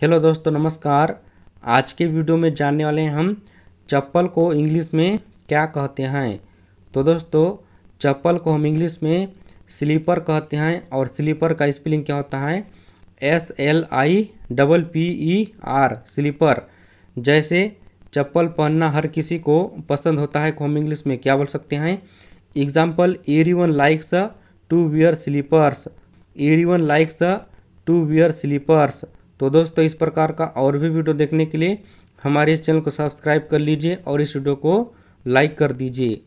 hello दोस्तों नमस्कार आज के वीडियो में जानने वाले हैं हम चप्पल को इंग्लिश में क्या कहते हैं तो दोस्तों चप्पल को हम इंग्लिश में स्लीपर कहते हैं और स्लीपर का स्पेलिंग क्या होता है S L I double P E R sleeper जैसे चप्पल पहनना हर किसी को पसंद होता है को हम इंग्लिश में क्या बोल सकते हैं example every one likes to wear slippers every one likes to wear slippers तो दोस्तों इस प्रकार का और भी वीडियो देखने के लिए हमारे इस चैनल को सब्सक्राइब कर लीजिए और इस वीडियो को लाइक कर दीजिए